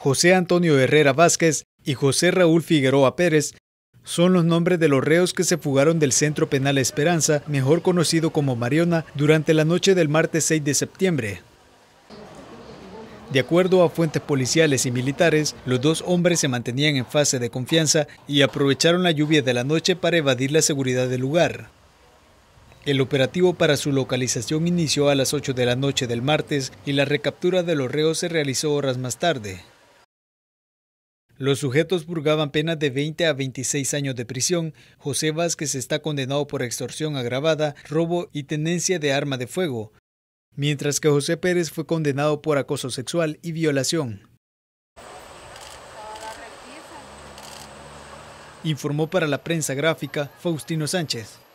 José Antonio Herrera Vázquez y José Raúl Figueroa Pérez son los nombres de los reos que se fugaron del Centro Penal Esperanza, mejor conocido como Mariona, durante la noche del martes 6 de septiembre. De acuerdo a fuentes policiales y militares, los dos hombres se mantenían en fase de confianza y aprovecharon la lluvia de la noche para evadir la seguridad del lugar. El operativo para su localización inició a las 8 de la noche del martes y la recaptura de los reos se realizó horas más tarde. Los sujetos purgaban penas de 20 a 26 años de prisión. José Vázquez está condenado por extorsión agravada, robo y tenencia de arma de fuego, mientras que José Pérez fue condenado por acoso sexual y violación. Informó para la prensa gráfica Faustino Sánchez.